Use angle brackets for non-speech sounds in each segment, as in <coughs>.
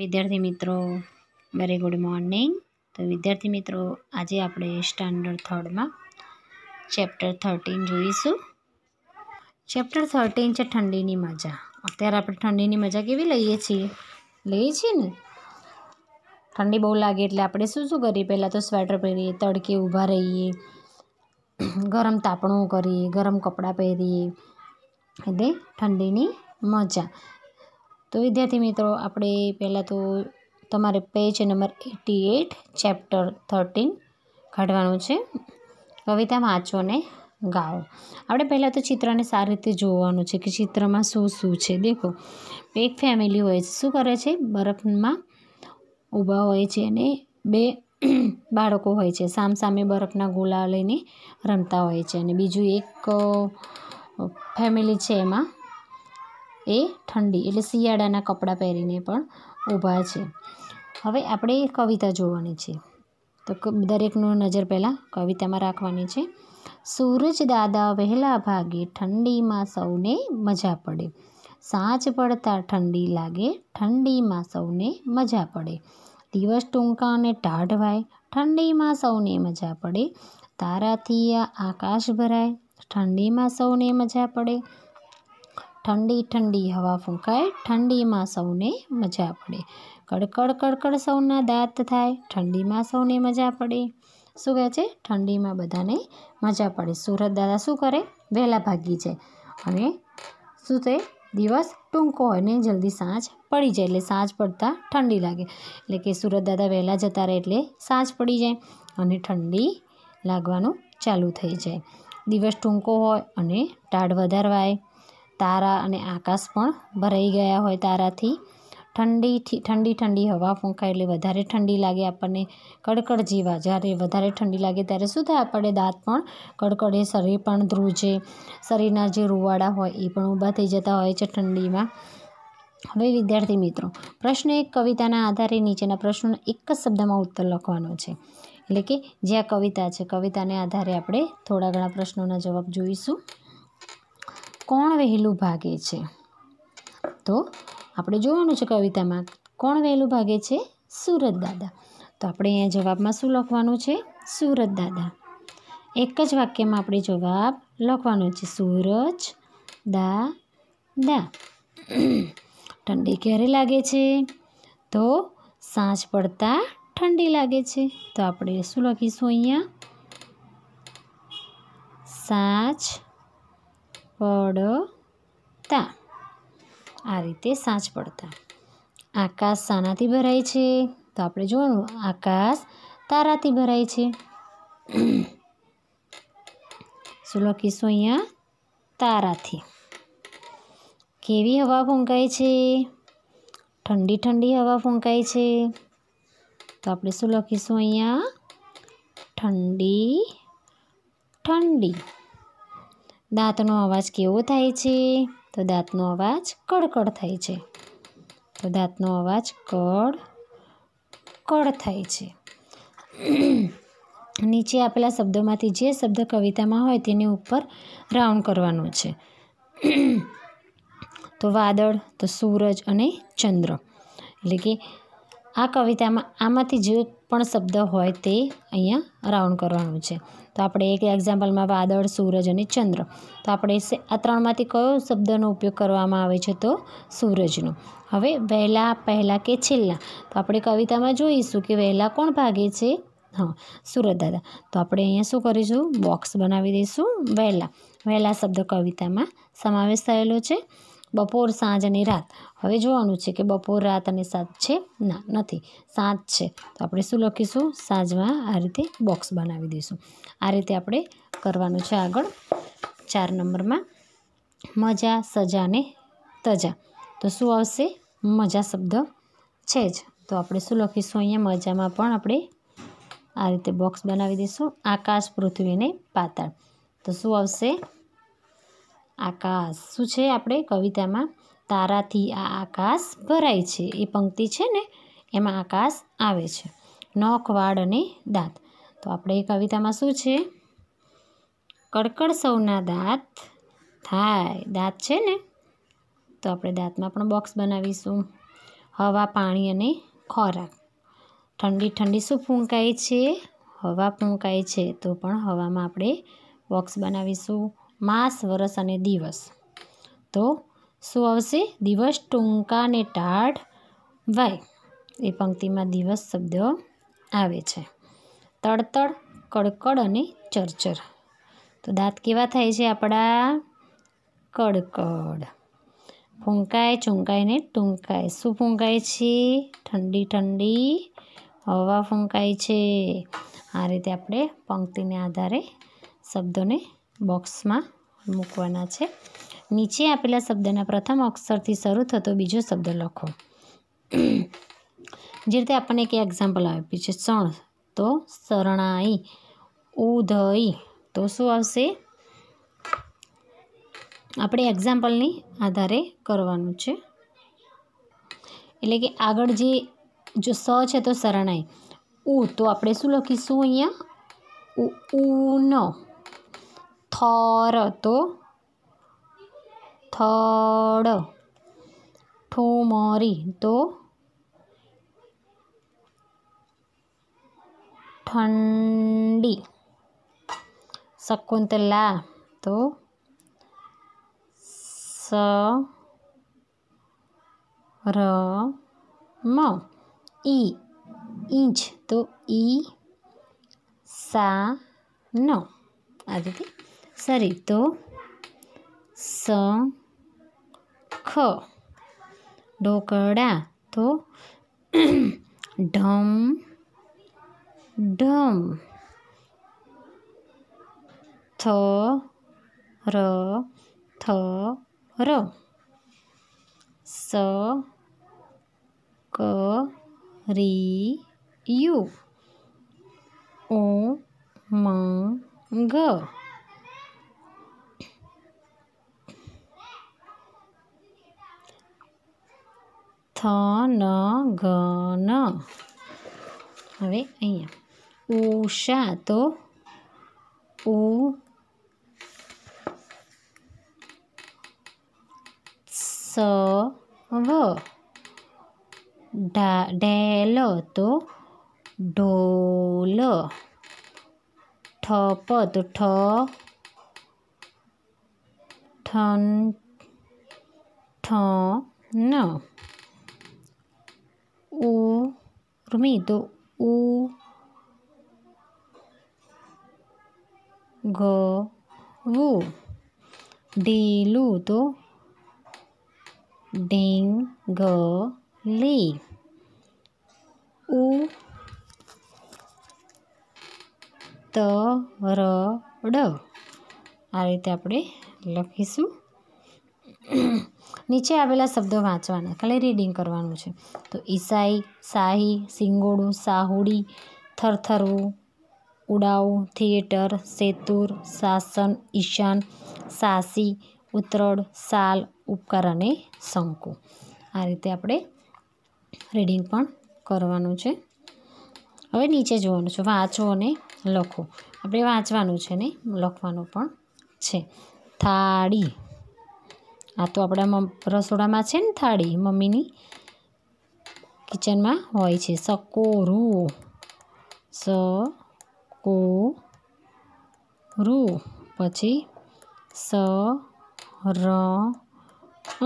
વિદ્યાર્થી મિત્રો very good morning તો વિદ્યાર્થી મિત્રો આજે આપણે સ્ટાન્ડર્ડ થર્ડમાં ચેપ્ટર થર્ટીન જોઈશું ચેપ્ટર થર્ટીન છે ઠંડીની મજા અત્યારે આપણે ઠંડીની મજા કેવી લઈએ છીએ લઈએ છીએ ને ઠંડી બહુ લાગે એટલે આપણે શું શું કરીએ પહેલાં તો સ્વેટર પહેરીએ તડકે ઊભા રહીએ ગરમ તાપણું કરીએ ગરમ કપડાં પહેરીએ એટલે ઠંડીની મજા તો વિદ્યાર્થી મિત્રો આપણે પહેલાં તો તમારે page number eighty eight chapter thirteen કાઢવાનું છે કવિતા વાંચો ને ગાઓ આપણે પહેલાં તો ચિત્રને સારી રીતે જોવાનું છે કે ચિત્રમાં શું શું છે દેખો એક ફેમિલી હોય છે શું કરે છે બરફમાં ઊભા હોય છે અને બે <clears throat> બાળકો હોય છે સામસામે બરફના ગોલા લઈને રમતા હોય છે અને બીજું એક ફેમિલી છે એમાં એ ઠંડી એટલે શિયાળાના કપડાં પહેરીને પણ ઊભા છે હવે આપણે કવિતા જોવાની છે તો દરેકનું નજર પહેલાં કવિતામાં રાખવાની છે સૂરજ દાદા વહેલા ભાગે ઠંડીમાં સૌને મજા પડે સાંજ પડતા ઠંડી લાગે ઠંડીમાં સૌને મજા પડે દિવસ ટૂંકા અને ટાઢવાય ઠંડીમાં સૌને મજા પડે તારાથી આકાશ ભરાય ઠંડીમાં સૌને મજા પડે ઠંડી ઠંડી હવા ફૂંકાય ઠંડીમાં સૌને મજા પડે કડકડ કડકડ સૌના દાંત થાય ઠંડીમાં સૌને મજા પડે શું કહે છે ઠંડીમાં બધાને મજા પડે સુરત દાદા શું કરે વહેલા ભાગી જાય અને શું તે દિવસ ટૂંકો હોય ને જલ્દી સાંજ પડી જાય એટલે સાંજ પડતા ઠંડી લાગે એટલે કે સુરત દાદા વહેલા જતા રહે એટલે સાંજ પડી જાય અને ઠંડી લાગવાનું ચાલુ થઈ જાય દિવસ ટૂંકો હોય અને ટાઢ વધારવાય તારા અને આકાશ પણ ભરાઈ ગયા હોય તારાથી ઠંડીથી ઠંડી ઠંડી હવા ફૂંકાય એટલે વધારે ઠંડી લાગે આપણને કડકડ જીવા જ્યારે વધારે ઠંડી લાગે ત્યારે શું થાય આપણે દાંત પણ કડકડે શરીર પણ ધ્રુજે શરીરના જે રૂવાડા હોય એ પણ ઊભા થઈ જતા હોય છે ઠંડીમાં હવે વિદ્યાર્થી મિત્રો પ્રશ્ન એક કવિતાના આધારે નીચેના પ્રશ્નોનો એક જ શબ્દમાં ઉત્તર લખવાનો છે એટલે કે જે આ કવિતા છે કવિતાને આધારે આપણે થોડા ઘણા પ્રશ્નોના જવાબ જોઈશું કોણ વહેલું ભાગે છે તો આપણે જોવાનું છે કવિતામાં કોણ વહેલું ભાગે છે સુરત દાદા તો આપણે અહીંયા જવાબમાં શું લખવાનું છે સુરત દાદા એક જ વાક્યમાં આપણે જવાબ લખવાનો છે સૂરજ દા ઠંડી ક્યારે લાગે છે તો સાંજ પડતા ઠંડી લાગે છે તો આપણે શું લખીશું અહીંયા સાંજ પડતા આ રીતે સાચ પડતા આકાશ શાનાથી ભરાય છે તો આપણે જોવાનું આકાશ તારાથી ભરાય છે <coughs> શું લખીશું અહીંયા તારાથી કેવી હવા ફૂંકાય છે ઠંડી ઠંડી હવા ફૂંકાય છે તો આપણે શું લખીશું અહીંયા ઠંડી ઠંડી દાંતનો અવાજ કેવો થાય છે તો દાંતનો અવાજ કડકડ થાય છે તો દાંતનો અવાજ કડ કડ થાય છે <clears throat> નીચે આપેલા શબ્દોમાંથી જે શબ્દ કવિતામાં હોય તેની ઉપર રાઉન્ડ કરવાનો છે <clears throat> તો વાદળ તો સૂરજ અને ચંદ્ર એટલે કે આ કવિતામાં આમાંથી જે પણ શબ્દ હોય તે અહીંયા રાઉન્ડ કરવાનું છે તો આપણે એક એક્ઝામ્પલમાં વાદળ સૂરજ અને ચંદ્ર તો આપણે આ ત્રણમાંથી કયો શબ્દનો ઉપયોગ કરવામાં આવે છે તો સૂરજનો હવે વહેલા પહેલાં કે છેલ્લા તો આપણે કવિતામાં જોઈશું કે વહેલા કોણ ભાગે છે હા સુરત દાદા તો આપણે અહીંયા શું કરીશું બોક્સ બનાવી દઈશું વહેલા વહેલા શબ્દ કવિતામાં સમાવેશ થયેલો છે બપોર સાંજ અને રાત હવે જોવાનું છે કે બપોર રાત અને સાંજ છે ના નથી સાંજ છે તો આપણે શું લખીશું સાંજમાં આ રીતે બોક્સ બનાવી દઈશું આ રીતે આપણે કરવાનું છે આગળ ચાર નંબરમાં મજા સજા ને તજા તો શું આવશે મજા શબ્દ છે જ તો આપણે શું લખીશું અહીંયા મજામાં પણ આપણે આ રીતે બોક્સ બનાવી દઈશું આકાશ પૃથ્વી અને પાતાળ તો શું આવશે આકાશ શું છે આપણે કવિતામાં તારાથી આ આકાશ ભરાય છે એ પંક્તિ છે ને એમાં આકાશ આવે છે નોખ વાળ અને દાંત તો આપણે એ કવિતામાં શું છે કડકડ સૌના દાંત થાય દાંત છે ને તો આપણે દાંતમાં પણ બોક્સ બનાવીશું હવા પાણી અને ખોરાક ઠંડી ઠંડી શું ફૂંકાય છે હવા ફૂંકાય છે તો પણ હવામાં આપણે બોક્સ બનાવીશું માસ વરસ અને દિવસ તો શું આવશે દિવસ ટૂંકા ને ટાઢ વાય એ પંક્તિમાં દિવસ શબ્દ આવે છે તડતડ કડકડ અને ચરચર તો દાંત કેવા થાય છે આપણા કડકડ ફૂંકાય ચૂંકાય ને ટૂંકાય શું ફૂંકાય છે ઠંડી ઠંડી હવા ફૂંકાય છે આ રીતે આપણે પંક્તિને આધારે શબ્દોને બોક્સમાં મૂકવાના છે નીચે આપેલા શબ્દના પ્રથમ અક્ષરથી શરૂ થતો બીજો શબ્દ લખો જે રીતે આપણને એક એક્ઝામ્પલ આપ્યું છે સણ તો શરણાઈ ઉધઈ તો શું આવશે આપણે એક્ઝામ્પલની આધારે કરવાનું છે એટલે કે આગળ જે જો સ છે તો શરણાઈ ઉ તો આપણે શું લખીશું અહીંયા ઉ ન థారతో థాడ ఠోమారితో ठंडी शकुंतला तो स र म ई इंच तो ई सा न आदि સરી તો સ ખ ઢોકળા તો ઢમ ઢમ થ ર થ ર સ ક રી યુ ઓ મ ગ થ ન ઘ ન હવે અહીંયા ઉષા તો ઉ સ વ ઢા ઢેલ તો ઢોલ ઠપ તો ઠ ઠન ઠ ન ઓ રૂમી તો ઉ ગ વુ ઢીલું તો ઢીંગલી ઉ તરડ આ રીતે આપણે લખીશું નીચે આવેલા શબ્દો વાંચવાના ખાલી રીડિંગ કરવાનું છે તો ઈસાઈ શાહી સિંગોડું સાહુડી થરથરવું ઉડાવું થિયેટર સેતુર શાસન ઈશાન સાસી ઉતરડ સાલ ઉપકાર અને શંકુ આ રીતે આપણે રીડિંગ પણ કરવાનું છે હવે નીચે જોવાનું છે વાંચો અને લખો આપણે વાંચવાનું છે ને લખવાનું પણ છે થાળી આ તો આપણા રસોડામાં છે ને થાળી મમ્મીની કિચનમાં હોય છે સકોરું સ કો રૂ પછી સ ર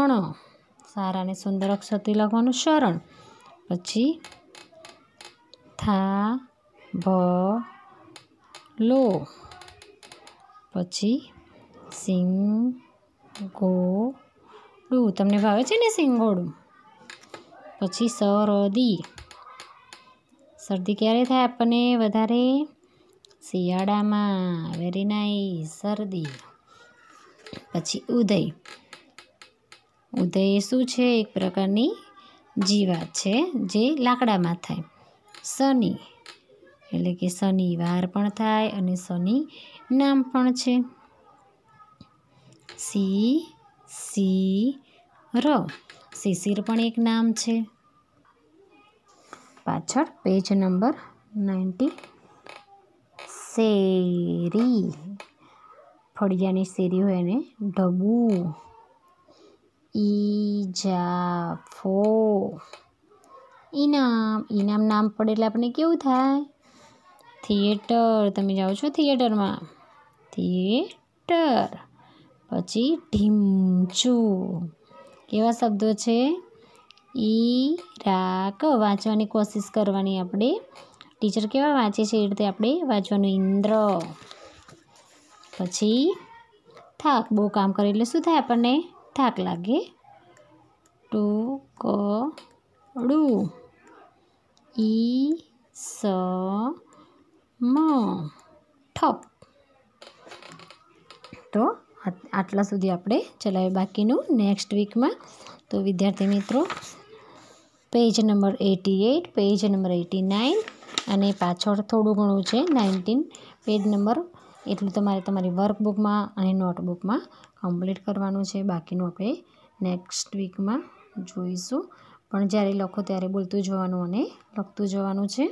અણ સારા અને સુંદર અક્ષરથી લખવાનું શરણ પછી થા ભ લો પછી સિંહ ગોળું તમને ભાવે છે ને સિંગોળું પછી સરદી શરદી ક્યારે થાય આપણને વધારે શિયાળામાં વેરી નાઈસ શરદી પછી ઉદય ઉદય શું છે એક પ્રકારની જીવાત છે જે લાકડામાં થાય શનિ એટલે કે શનિવાર પણ થાય અને શનિ નામ પણ છે સી સી ર શિશિર પણ એક નામ છે પાછળ પેજ નંબર નાઇન્ટી શેરી ફળિયાની શેરી હોય એને ઢબુ ઈજાફો ઈનામ ઈનામ નામ પડે એટલે આપણને કેવું થાય થિયેટર તમે જાઓ છો થિયેટરમાં થિયેટર પછી ઢીમચું કેવા શબ્દો છે ઈ ઈરાક વાંચવાની કોશિશ કરવાની આપણે ટીચર કેવા વાંચે છે એ રીતે આપણે વાંચવાનું ઇન્દ્ર પછી થાક બહુ કામ કરે એટલે શું થાય આપણને થાક લાગે ટુ કડું ઈ સ મ ઠપ તો આટલા સુધી આપણે ચલાવ્યું બાકીનું નેક્સ્ટ વીકમાં તો વિદ્યાર્થી મિત્રો page number eighty eight page number eighty nine અને પાછળ થોડું ઘણું છે નાઇન્ટીન પેજ નંબર એટલું તમારે તમારી વર્કબુકમાં અને નોટબુકમાં કમ્પ્લીટ કરવાનું છે બાકીનું આપણે નેક્સ્ટ વીકમાં જોઈશું પણ જ્યારે લખો ત્યારે બોલતું જવાનું અને લખતું જવાનું છે